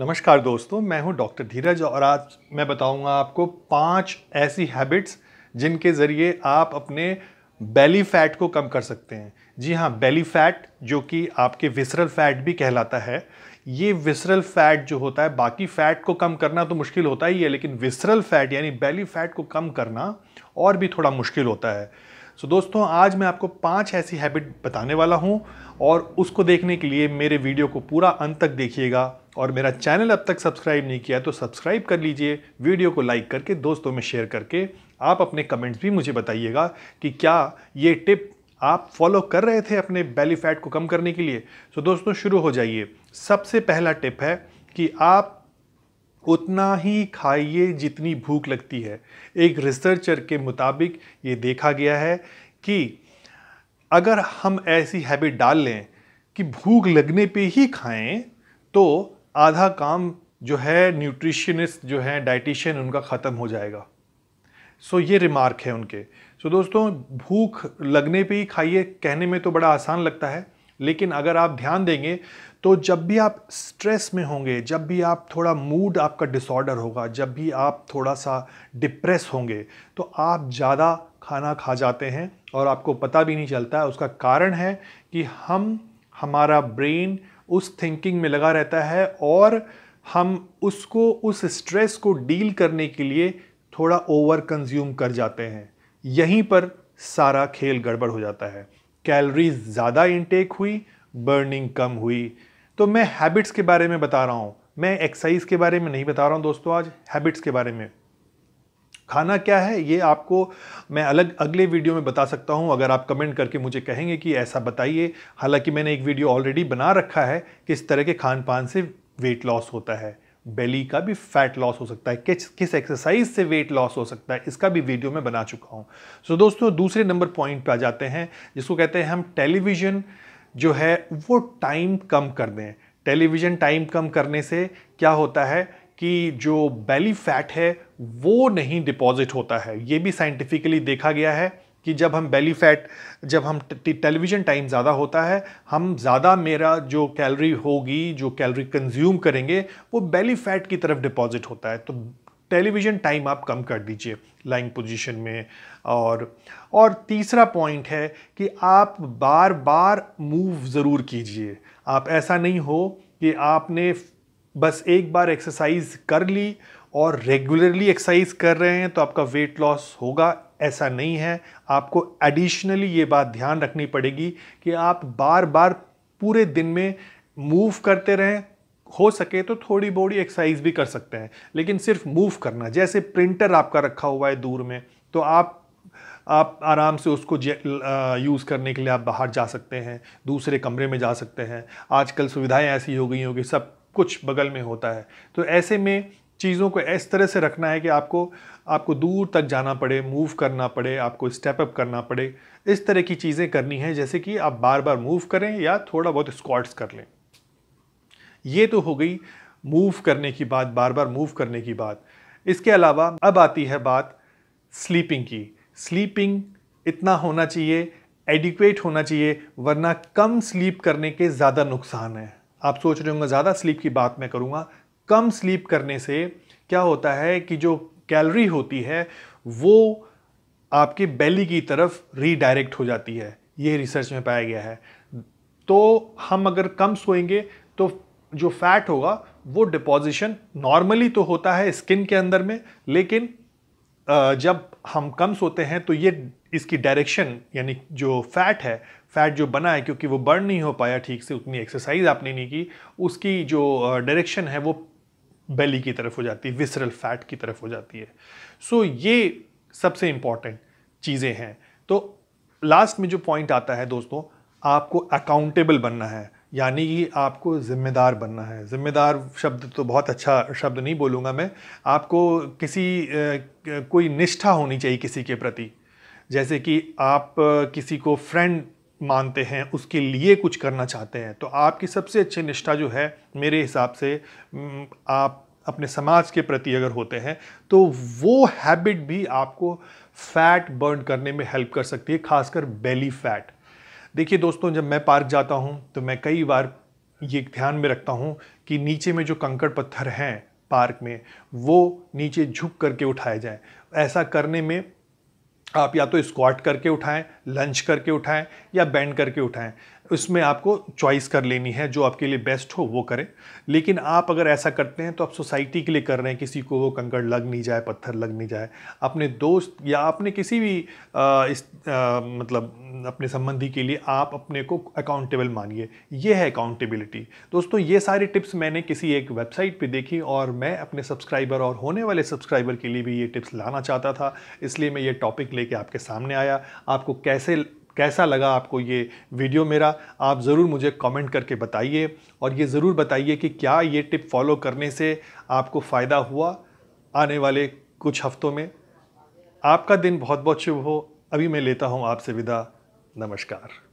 नमस्कार दोस्तों मैं हूं डॉक्टर धीरज और आज मैं बताऊंगा आपको पांच ऐसी हैबिट्स जिनके ज़रिए आप अपने बेली फैट को कम कर सकते हैं जी हाँ बेली फैट जो कि आपके विसरल फैट भी कहलाता है ये विसरल फैट जो होता है बाकी फैट को कम करना तो मुश्किल होता ही है लेकिन विसरल फैट यानी बेली फैट को कम करना और भी थोड़ा मुश्किल होता है सो so, दोस्तों आज मैं आपको पांच ऐसी हैबिट बताने वाला हूं और उसको देखने के लिए मेरे वीडियो को पूरा अंत तक देखिएगा और मेरा चैनल अब तक सब्सक्राइब नहीं किया तो सब्सक्राइब कर लीजिए वीडियो को लाइक करके दोस्तों में शेयर करके आप अपने कमेंट्स भी मुझे बताइएगा कि क्या ये टिप आप फॉलो कर रहे थे अपने बेली फैट को कम करने के लिए तो दोस्तों शुरू हो जाइए सबसे पहला टिप है कि आप उतना ही खाइए जितनी भूख लगती है एक रिसर्चर के मुताबिक ये देखा गया है कि अगर हम ऐसी हैबिट डाल लें कि भूख लगने पे ही खाएं तो आधा काम जो है न्यूट्रिशनिस्ट जो है डाइटिशियन उनका ख़त्म हो जाएगा सो so, ये रिमार्क है उनके सो so, दोस्तों भूख लगने पे ही खाइए कहने में तो बड़ा आसान लगता है लेकिन अगर आप ध्यान देंगे तो जब भी आप स्ट्रेस में होंगे जब भी आप थोड़ा मूड आपका डिसऑर्डर होगा जब भी आप थोड़ा सा डिप्रेस होंगे तो आप ज़्यादा खाना खा जाते हैं और आपको पता भी नहीं चलता है उसका कारण है कि हम हमारा ब्रेन उस थिंकिंग में लगा रहता है और हम उसको उस स्ट्रेस को डील करने के लिए थोड़ा ओवर कंज्यूम कर जाते हैं यहीं पर सारा खेल गड़बड़ हो जाता है कैलोरीज ज़्यादा इनटेक हुई बर्निंग कम हुई तो मैं हैबिट्स के बारे में बता रहा हूँ मैं एक्सरसाइज के बारे में नहीं बता रहा हूँ दोस्तों आज हैबिट्स के बारे में खाना क्या है ये आपको मैं अलग अगले वीडियो में बता सकता हूँ अगर आप कमेंट करके मुझे कहेंगे कि ऐसा बताइए हालांकि मैंने एक वीडियो ऑलरेडी बना रखा है किस तरह के खान पान से वेट लॉस होता है बेली का भी फैट लॉस हो सकता है किस किस एक्सरसाइज से वेट लॉस हो सकता है इसका भी वीडियो मैं बना चुका हूँ सो दोस्तों दूसरे नंबर पॉइंट पर आ जाते हैं जिसको कहते हैं हम टेलीविज़न जो है वो टाइम कम कर दें टेलीविज़न टाइम कम करने से क्या होता है कि जो बेली फैट है वो नहीं डिपॉजिट होता है ये भी साइंटिफिकली देखा गया है कि जब हम बेली फैट जब हम टेलीविज़न टाइम ज़्यादा होता है हम ज़्यादा मेरा जो कैलोरी होगी जो कैलोरी कंज्यूम करेंगे वो बेली फैट की तरफ डिपॉजिट होता है तो टेलीविज़न टाइम आप कम कर दीजिए लाइंग पोजीशन में और और तीसरा पॉइंट है कि आप बार बार मूव ज़रूर कीजिए आप ऐसा नहीं हो कि आपने बस एक बार एक्सरसाइज कर ली और रेगुलरली एक्सरसाइज कर रहे हैं तो आपका वेट लॉस होगा ऐसा नहीं है आपको एडिशनली ये बात ध्यान रखनी पड़ेगी कि आप बार बार पूरे दिन में मूव करते रहें हो सके तो थोड़ी बहुत एक्सरसाइज भी कर सकते हैं लेकिन सिर्फ मूव करना जैसे प्रिंटर आपका रखा हुआ है दूर में तो आप आप आराम से उसको यूज़ करने के लिए आप बाहर जा सकते हैं दूसरे कमरे में जा सकते हैं आजकल सुविधाएं ऐसी हो गई हों कि सब कुछ बगल में होता है तो ऐसे में चीज़ों को इस तरह से रखना है कि आपको आपको दूर तक जाना पड़े मूव करना पड़े आपको स्टेप अप करना पड़े इस तरह की चीज़ें करनी है जैसे कि आप बार बार मूव करें या थोड़ा बहुत स्क्वाट्स कर लें ये तो हो गई मूव करने की बात बार बार मूव करने की बात इसके अलावा अब आती है बात स्लीपिंग की स्लीपिंग इतना होना चाहिए एडिक्वेट होना चाहिए वरना कम स्लीप करने के ज़्यादा नुकसान है आप सोच रहे होंगे ज़्यादा स्लीप की बात मैं करूँगा कम स्लीप करने से क्या होता है कि जो कैलरी होती है वो आपके बेली की तरफ रीडायरेक्ट हो जाती है ये रिसर्च में पाया गया है तो हम अगर कम सोएंगे तो जो फैट होगा वो डिपोजिशन नॉर्मली तो होता है स्किन के अंदर में लेकिन जब हम कम सोते हैं तो ये इसकी डायरेक्शन यानी जो फैट है फैट जो बना है क्योंकि वो बर्न नहीं हो पाया ठीक से उतनी एक्सरसाइज आपने नहीं की उसकी जो डायरेक्शन है वो बेली की तरफ हो जाती है विसरल फैट की तरफ हो जाती है सो so, ये सबसे इम्पॉर्टेंट चीज़ें हैं तो लास्ट में जो पॉइंट आता है दोस्तों आपको अकाउंटेबल बनना है यानी कि आपको ज़िम्मेदार बनना है ज़िम्मेदार शब्द तो बहुत अच्छा शब्द नहीं बोलूँगा मैं आपको किसी कोई निष्ठा होनी चाहिए किसी के प्रति जैसे कि आप किसी को फ्रेंड मानते हैं उसके लिए कुछ करना चाहते हैं तो आपकी सबसे अच्छी निष्ठा जो है मेरे हिसाब से आप अपने समाज के प्रति अगर होते हैं तो वो हैबिट भी आपको फैट बर्न करने में हेल्प कर सकती है खासकर बेली फैट देखिए दोस्तों जब मैं पार्क जाता हूँ तो मैं कई बार ये ध्यान में रखता हूँ कि नीचे में जो कंकड़ पत्थर हैं पार्क में वो नीचे झुक करके उठाए जाएं ऐसा करने में आप या तो स्क्वाट करके उठाएं लंच करके उठाएं या बैंड करके उठाएं उसमें आपको चॉइस कर लेनी है जो आपके लिए बेस्ट हो वो करें लेकिन आप अगर ऐसा करते हैं तो आप सोसाइटी के लिए कर रहे हैं किसी को वो कंकड़ लग नहीं जाए पत्थर लग नहीं जाए अपने दोस्त या अपने किसी भी आ, इस आ, मतलब अपने संबंधी के लिए आप अपने को अकाउंटेबल मानिए ये है अकाउंटेबिलिटी दोस्तों ये सारी टिप्स मैंने किसी एक वेबसाइट पर देखी और मैं अपने सब्सक्राइबर और होने वाले सब्सक्राइबर के लिए भी ये टिप्स लाना चाहता था इसलिए मैं ये टॉपिक लेके आपके सामने आया आपको कैसे कैसा लगा आपको ये वीडियो मेरा आप ज़रूर मुझे कमेंट करके बताइए और ये ज़रूर बताइए कि क्या ये टिप फॉलो करने से आपको फ़ायदा हुआ आने वाले कुछ हफ्तों में आपका दिन बहुत बहुत शुभ हो अभी मैं लेता हूँ आपसे विदा नमस्कार